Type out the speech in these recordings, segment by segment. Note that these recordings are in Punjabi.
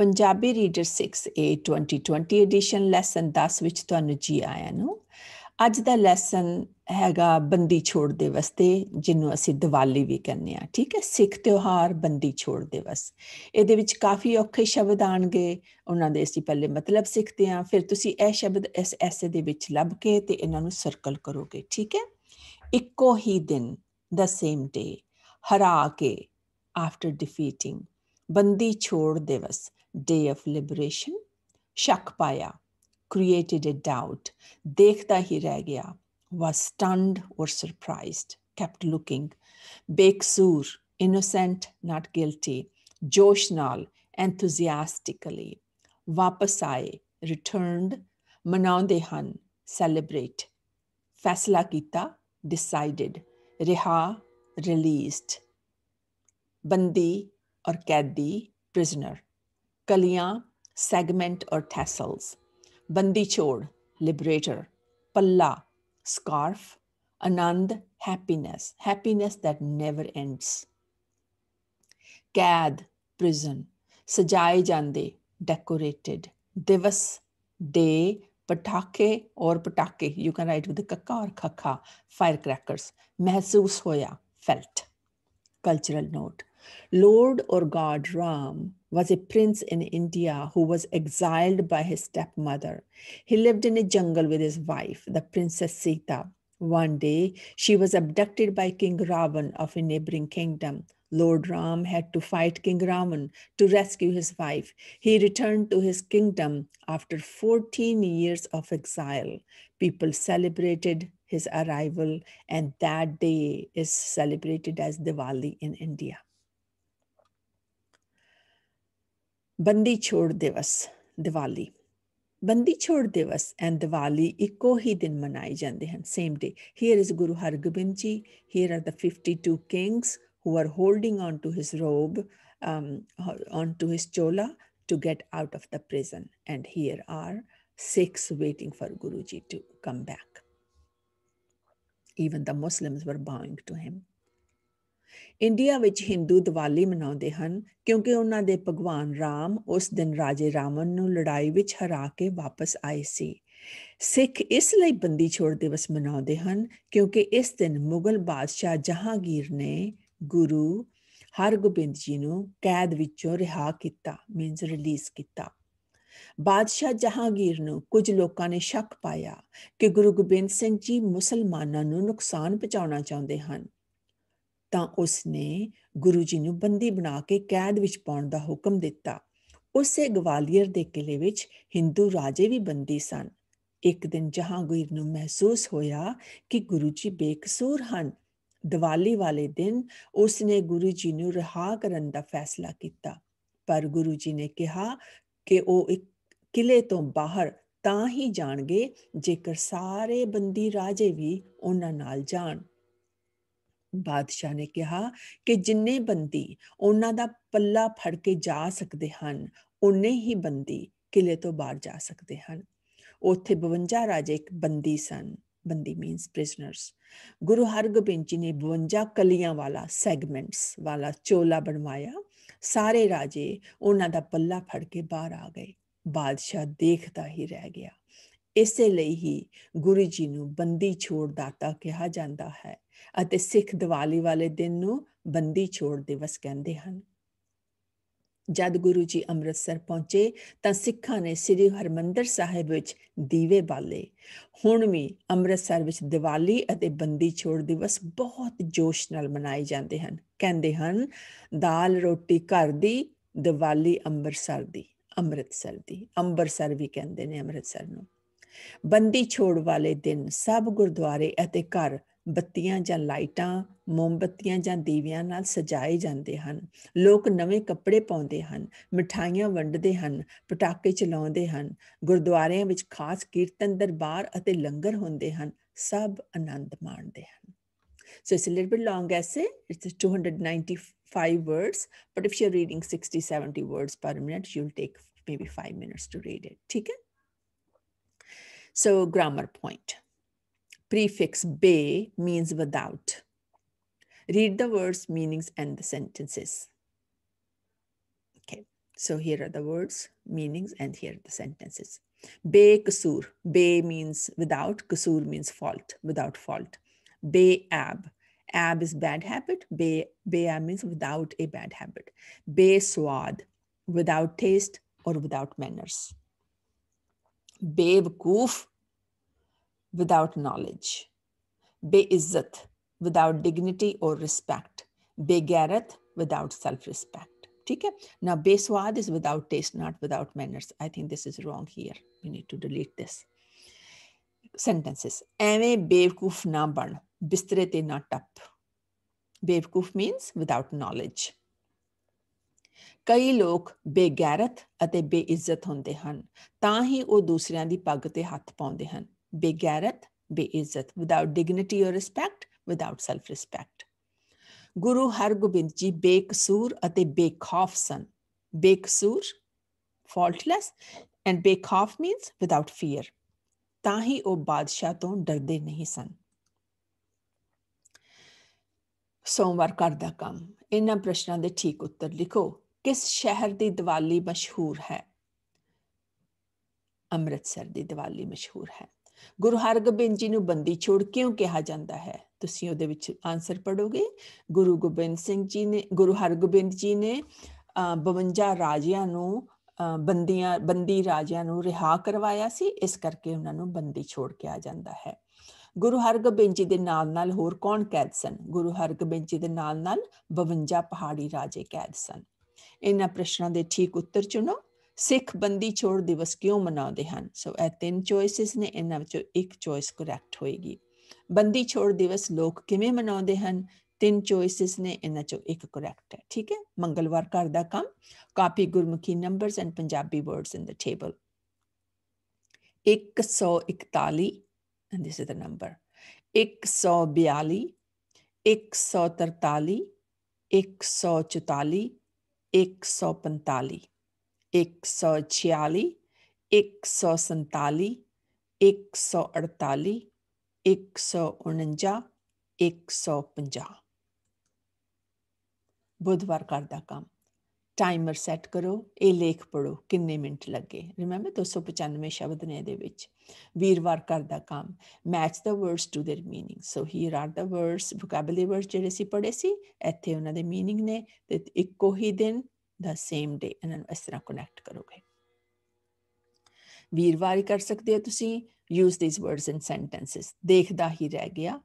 Punjabi reader 6A 2020 edition lesson 10 ਵਿੱਚ ਤੁਹਾਨੂੰ ਜੀ ਆਇਆਂ ਨੂੰ ਅੱਜ ਦਾ ਲੈਸਨ ਹੈਗਾ ਬੰਦੀ ਛੋੜ ਦੇ ਵਸਤੇ ਜਿਹਨੂੰ ਅਸੀਂ ਦੀਵਾਲੀ ਵੀ ਕਹਿੰਦੇ ਆ ਠੀਕ ਹੈ ਸਿੱਖ ਤਿਉਹਾਰ ਬੰਦੀ ਛੋੜ ਦਿਵਸ ਇਹਦੇ ਵਿੱਚ ਕਾਫੀ ਔਖੇ ਸ਼ਬਦ ਆਣਗੇ ਉਹਨਾਂ ਦੇ ਅਸੀਂ ਪਹਿਲੇ ਮਤਲਬ ਸਿੱਖਦੇ ਆ ਫਿਰ ਤੁਸੀਂ ਇਹ ਸ਼ਬਦ ਇਸ ਐਸੇ ਦੇ ਵਿੱਚ ਲੱਭ ਕੇ ਤੇ ਇਹਨਾਂ ਨੂੰ ਸਰਕਲ ਕਰੋਗੇ ਠੀਕ ਹੈ ਇੱਕੋ ਹੀ ਦਿਨ ਦਾ ਸੇਮ ਡੇ ਹਰਾ ਕੇ after defeating Bandi Chhod Devas, Day of Liberation, Shakpaya, created a doubt, Dekhta hi रह was stunned or surprised, kept looking, बेकसूर innocent, not guilty, Joshnal, enthusiastically, वापस returned, Manandehan, celebrate, Fasla kita, decided, Reha, released, Bandi or qadi, prisoner. Kaliyan, segment or tassels. Bandi liberator. Palla, scarf. Anand, happiness, happiness that never ends. Kad, prison. Sajai jande, decorated. Divas, day, patake or patake. You can write with the kaka or khaka, firecrackers. Mehsoos hoya, felt. Cultural note. Lord or God Ram was a prince in India who was exiled by his stepmother. He lived in a jungle with his wife, the Princess Sita. One day, she was abducted by King Ravan of a neighboring kingdom. Lord Ram had to fight King Ravan to rescue his wife. He returned to his kingdom after 14 years of exile. People celebrated his arrival, and that day is celebrated as Diwali in India. ਬੰਦੀ ਛੋੜ ਦਿਵਸ ਦੀਵਾਲੀ ਬੰਦੀ ਛੋੜ ਦਿਵਸ ਐਂਡ ਦੀਵਾਲੀ ਇੱਕੋ ਹੀ ਦਿਨ ਮਨਾਏ ਜਾਂਦੇ ਹਨ same day here is Guru Hargobind ji here are 52 kings who are holding on to his robe, um, onto his chola to get out of the prison. And here are six waiting for Guruji to come back. Even the Muslims were bowing to him. India ਵਿੱਚ ਹਿੰਦੂ ਦੀਵਾਲੀ ਮਨਾਉਂਦੇ ਹਨ ਕਿਉਂਕਿ ਉਹਨਾਂ ਦੇ ਭਗਵਾਨ ਰਾਮ ਉਸ ਦਿਨ ਰਾਜੇ ਰਾਵਣ ਨੂੰ ਲੜਾਈ ਵਿੱਚ ਹਰਾ ਕੇ ਵਾਪਸ ਆਏ ਸੀ ਸਿੱਖ ਇਸ ਲਈ ਬੰਦੀ ਛੋੜ ਦਿਵਸ ਮਨਾਉਂਦੇ ਹਨ ਕਿਉਂਕਿ ਇਸ ਦਿਨ ਮੁਗਲ ਬਾਦਸ਼ਾਹ ਜਹਾਂਗੀਰ ਨੇ ਗੁਰੂ ਹਰਗੋਬਿੰਦ ਜੀ ਨੂੰ ਕੈਦ ਵਿੱਚੋਂ ਰਿਹਾ ਕੀਤਾ ਮੀਨਸ ਰਿਲੀਜ਼ ਕੀਤਾ ਬਾਦਸ਼ਾਹ ਜਹਾਂਗੀਰ ਨੂੰ ਕੁਝ ਲੋਕਾਂ ਨੇ ਸ਼ੱਕ ਪਾਇਆ ਕਿ ਗੁਰੂ ਗੋਬਿੰਦ ਸਿੰਘ ਜੀ ਮੁਸਲਮਾਨਾਂ ਨੂੰ ਨੁਕਸਾਨ ਪਹੁੰਚਾਉਣਾ ਚਾਹੁੰਦੇ ਹਨ ਤਾਂ ਉਸ ਨੇ ਗੁਰੂ ਜੀ ਨੂੰ ਬੰਦੀ ਬਣਾ ਕੇ ਕੈਦ ਵਿੱਚ ਪਾਉਣ ਦਾ ਹੁਕਮ ਦਿੱਤਾ ਉਸੇ ਗਵਾਲੀਅਰ ਦੇ ਕਿਲੇ ਵਿੱਚ ਹਿੰਦੂ ਰਾਜੇ ਵੀ ਬੰਦੀ ਸਨ ਇੱਕ ਦਿਨ ਜਹਾਂਗੀਰ ਨੂੰ ਮਹਿਸੂਸ ਹੋਇਆ ਕਿ ਗੁਰੂ ਜੀ ਬੇਕਸੂਰ ਹਨ ਦੀਵਾਲੀ ਵਾਲੇ ਦਿਨ ਉਸ ਨੇ ਗੁਰੂ ਜੀ ਨੂੰ ਰਿਹਾ ਕਰਨ ਦਾ ਫੈਸਲਾ ਕੀਤਾ ਪਰ ਗੁਰੂ ਜੀ ਨੇ ਕਿਹਾ ਕਿ ਉਹ ਇੱਕ ਕਿਲੇ ਤੋਂ ਬਾਹਰ ਤਾਂ ਹੀ ਜਾਣਗੇ ਜੇਕਰ ਸਾਰੇ ਬੰਦੀ ਰਾਜੇ ਵੀ ਉਹਨਾਂ ਨਾਲ ਜਾਣ ਬਾਦਸ਼ਾਹ ਨੇ ਕਿਹਾ ਕਿ ਜਿੰਨੇ ਬੰਦੀ ਉਹਨਾਂ ਦਾ ਪੱਲਾ ਫੜ ਕੇ ਜਾ ਸਕਦੇ ਹਨ ਉਨੇ ਹੀ ਬੰਦੀ ਕਿਲੇ ਤੋਂ ਬਾਹਰ ਜਾ ਸਕਦੇ ਹਨ ਉੱਥੇ 52 ਰਾਜੇ ਇੱਕ ਬੰਦੀ ਸਨ ਬੰਦੀ ਮੀਨਸ ਪ੍ਰਿਜ਼ਨਰਸ ਗੁਰੂ ਹਰਗੋਬਿੰਦ ਜੀ ਨੇ 52 ਕਲੀਆਂ ਵਾਲਾ ਸੈਗਮੈਂਟਸ ਵਾਲਾ ਚੋਲਾ ਬਣਵਾਇਆ ਸਾਰੇ ਰਾਜੇ ਉਹਨਾਂ ਦਾ ਪੱਲਾ ਫੜ ਕੇ ਬਾਹਰ ਆ ਗਏ ਬਾਦਸ਼ਾਹ ਦੇਖਦਾ ਹੀ ਰਹਿ ਗਿਆ ਇਸੇ ਲਈ ਹੀ ਗੁਰੂ ਜੀ ਨੂੰ ਬੰਦੀ ਛੋੜ ਦਾਤਾ ਕਿਹਾ ਜਾਂਦਾ ਹੈ ਅਤੇ ਸਿੱਖ ਦੀਵਾਲੀ ਵਾਲੇ ਦਿਨ ਨੂੰ ਬੰਦੀ ਛੋੜ ਦਿਵਸ ਕਹਿੰਦੇ ਹਨ ਜਦ ਗੁਰੂ ਜੀ ਅੰਮ੍ਰਿਤਸਰ ਪਹੁੰਚੇ ਤਾਂ ਸਿੱਖਾਂ ਨੇ ਸ੍ਰੀ ਹਰਮੰਦਰ ਸਾਹਿਬ ਵਿੱਚ ਦੀਵੇ ਬਾਲੇ ਹੁਣ ਵੀ ਅੰਮ੍ਰਿਤਸਰ ਵਿੱਚ ਦੀਵਾਲੀ ਅਤੇ ਬੰਦੀ ਛੋੜ ਦਿਵਸ ਬਹੁਤ ਜੋਸ਼ ਨਾਲ ਮਨਾਏ ਜਾਂਦੇ ਹਨ ਕਹਿੰਦੇ ਹਨ ਦਾਲ ਰੋਟੀ ਘਰ ਦੀ ਦੀਵਾਲੀ ਅੰਮ੍ਰਿਤਸਰ ਦੀ ਅੰਮ੍ਰਿਤਸਰ ਦੀ ਅੰਮ੍ਰਿਤਸਰ ਵੀ ਕਹਿੰਦੇ ਨੇ ਅੰਮ੍ਰਿਤਸਰ ਨੂੰ ਬੰਦੀ ਛੋੜ ਵਾਲੇ ਦਿਨ ਸਭ ਗੁਰਦੁਆਰੇ ਅਤੇ ਘਰ ਬੱਤੀਆਂ ਜਾਂ ਲਾਈਟਾਂ ਮੋਮਬੱਤੀਆਂ ਜਾਂ ਦੀਵਿਆਂ ਨਾਲ ਸਜਾਏ ਜਾਂਦੇ ਹਨ ਲੋਕ ਨਵੇਂ ਕੱਪੜੇ ਪਾਉਂਦੇ ਹਨ ਮਠਾਈਆਂ ਵੰਡਦੇ ਹਨ ਪਟਾਕੇ ਚਲਾਉਂਦੇ ਹਨ ਗੁਰਦੁਆਰਿਆਂ ਵਿੱਚ ਖਾਸ ਕੀਰਤਨ ਦਰਬਾਰ ਅਤੇ ਲੰਗਰ ਹੁੰਦੇ ਹਨ ਸਭ ਆਨੰਦ ਮਾਣਦੇ ਹਨ so it's a little bit long essay it's 295 words but if you are reading 60, 70 words minute you will take maybe 5 minutes to read it ਠੀਕ ਹੈ So grammar point. Prefix be means without. Read the words, meanings, and the sentences. Okay, so here are the words, meanings, and here are the sentences. Be kasur. Be means without. Kasur means fault, without fault. Be ab. Ab is bad habit. Be, be ab means without a bad habit. Be swad, without taste or without manners bevkuf without knowledge beizzat without dignity or respect begarat without self respect okay now beswad is without taste not without manners i think this is wrong here we need to delete this sentences ame bevkuf na ban bistre te na tap means without knowledge ਕਈ ਲੋਕ ਬੇਗੈਰਤ ਅਤੇ ਬੇਇੱਜ਼ਤ ਹੁੰਦੇ ਹਨ ਤਾਂ ਹੀ ਉਹ ਦੂਸਰਿਆਂ ਦੀ ਪੱਗ ਤੇ ਹੱਥ ਪਾਉਂਦੇ ਹਨ ਬੇਗੈਰਤ ਬੇਇੱਜ਼ਤ without dignity or respect without self respect Guru Hargobind ji ਬੇਕਸੂਰ ਅਤੇ ਬੇਖੌਫ ਸਨ ਬੇਕਸੂਰ ਫਾਲਟਲੈਸ ਐਂਡ ਬੇਖੌਫ ਮੀਨਸ ਵਿਦਆਊਟ ਫੀਅਰ ਤਾਂ ਹੀ ਉਹ ਬਾਦਸ਼ਾਹ ਤੋਂ ਡਰਦੇ ਨਹੀਂ ਸਨ ਸੋਮਵਾਰ ਕਰਦਾ ਕੰਮ ਇਹਨਾਂ ਪ੍ਰਸ਼ਨਾਂ ਦੇ ਠੀਕ ਉੱਤਰ ਲਿਖੋ ਕਿਸ ਸ਼ਹਿਰ ਦੀ ਦੀਵਾਲੀ ਮਸ਼ਹੂਰ ਹੈ ਅੰਮ੍ਰਿਤਸਰ ਦੀ ਦੀਵਾਲੀ ਮਸ਼ਹੂਰ ਹੈ ਗੁਰੂ ਹਰਗੋਬਿੰਦ ਜੀ ਨੂੰ ਬੰਦੀ ਛੋੜ ਕਿਉਂ ਕਿਹਾ ਜਾਂਦਾ ਹੈ ਤੁਸੀਂ ਉਹਦੇ ਵਿੱਚ ਆਨਸਰ ਪੜੋਗੇ ਗੁਰੂ ਗੋਬਿੰਦ ਸਿੰਘ ਜੀ ਨੇ ਗੁਰੂ ਹਰਗੋਬਿੰਦ ਜੀ ਨੇ 52 ਰਾਜਿਆਂ ਨੂੰ ਬੰਦੀਆਂ ਬੰਦੀ ਰਾਜਿਆਂ ਨੂੰ ਰਿਹਾ ਕਰਵਾਇਆ ਸੀ ਇਸ ਕਰਕੇ ਉਹਨਾਂ ਨੂੰ ਬੰਦੀ ਛੋੜ ਕਿਹਾ ਜਾਂਦਾ ਹੈ ਗੁਰੂ ਹਰਗੋਬਿੰਦ ਜੀ ਦੇ ਨਾਲ-ਨਾਲ ਹੋਰ ਕੌਣ ਕੈਦ ਸਨ ਗੁਰੂ ਹਰਗੋਬਿੰਦ ਜੀ ਦੇ ਨਾਲ-ਨਾਲ 52 ਪਹਾੜੀ ਰਾਜੇ ਕੈਦ ਸਨ ਇਹਨਾਂ ਪ੍ਰਸ਼ਨਾਂ ਦੇ ਠੀਕ ਉੱਤਰ ਚੁਣੋ ਸਿੱਖ ਬੰਦੀ ਛੋੜ ਦਿਵਸ ਕਿਉਂ ਮਨਾਉਂਦੇ ਹਨ ਸੋ ਇਹ ਤਿੰਨ ਚੋਇਸਸ ਨੇ ਇਹਨਾਂ ਵਿੱਚੋਂ ਇੱਕ ਚੋਇਸ ਕਰੈਕਟ ਹੋਏਗੀ ਬੰਦੀ ਛੋੜ ਦਿਵਸ ਲੋਕ ਕਿਵੇਂ ਮਨਾਉਂਦੇ ਹਨ ਤਿੰਨ ਚੋਇਸਸ ਨੇ ਇਹਨਾਂ ਚੋਂ ਇੱਕ ਕਰੈਕਟ ਹੈ ਠੀਕ ਹੈ ਮੰਗਲਵਾਰ ਘਰ ਦਾ ਕੰਮ copy Gurmukhi numbers and Punjabi words in the table 141 and this is the number 142 143 144 एक सौ पैंताली एक सौ छियाली एक सौ संताली एक सौ अड़ताली एक सौ उणंजा एक सौ पंजा बुधवार घर का काम ਟਾਈਮਰ ਸੈੱਟ ਕਰੋ ਇਹ ਲੇਖ ਪੜੋ ਕਿੰਨੇ ਮਿੰਟ ਲੱਗੇ ਰਿਮੈਂਬਰ 295 ਸ਼ਬਦ ਨੇ ਇਹਦੇ ਵਿੱਚ ਵੀਰਵਾਰ ਕਰਦਾ ਕੰਮ match the words to their meaning so here are the words vocabulary words ਜਿਹੜੇ ਸੀ ਪੜੇ ਸੀ ਇੱਥੇ ਉਹਨਾਂ ਦੇ मीनिंग ਨੇ ਤੇ ਇੱਕੋ ਹੀ ਦਿਨ ਦਾ ਸੇਮ ਡੇ ਇਹਨਾਂ ਨੂੰ ਇਸ ਤਰ੍ਹਾਂ ਕਨੈਕਟ ਕਰੋਗੇ ਵੀਰਵਾਰ ਕਰ ਸਕਦੇ ਹੋ ਤੁਸੀਂ use these words in sentences ਦੇਖਦਾ ਹੀ ਰਹਿ ਗਿਆ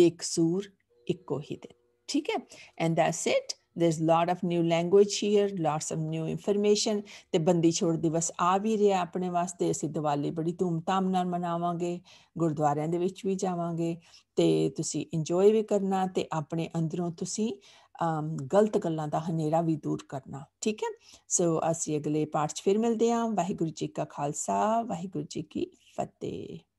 ਬੇਕਸੂਰ ਇੱਕੋ ਹੀ ਦਿਨ ਠੀਕ ਹੈ and that's it there's a lot of new language here lots of new information ਤੇ ਬੰਦੀ ਛੋੜ ਦਿਵਸ ਆ ਵੀ ਰਿਹਾ ਆਪਣੇ ਵਾਸਤੇ ਅਸੀਂ ਦੀਵਾਲੀ ਬੜੀ ਧੂਮਧਾਮ ਨਾਲ ਮਨਾਵਾਂਗੇ ਗੁਰਦੁਆਰਿਆਂ ਦੇ ਵਿੱਚ ਵੀ ਜਾਵਾਂਗੇ ਤੇ ਤੁਸੀਂ ਇੰਜੋਏ ਵੀ ਕਰਨਾ ਤੇ ਆਪਣੇ ਅੰਦਰੋਂ ਤੁਸੀਂ ਗਲਤ ਗੱਲਾਂ ਦਾ ਹਨੇਰਾ ਵੀ ਦੂਰ ਕਰਨਾ ਠੀਕ ਹੈ ਸੋ ਅਸੀਂ ਅਗਲੇ ਪਾਠ 'ਚ ਫਿਰ ਮਿਲਦੇ ਹਾਂ ਵਾਹਿਗੁਰੂ ਜੀ ਕਾ ਖਾਲਸਾ ਵਾਹਿਗੁਰੂ ਜੀ ਕੀ ਫਤਿਹ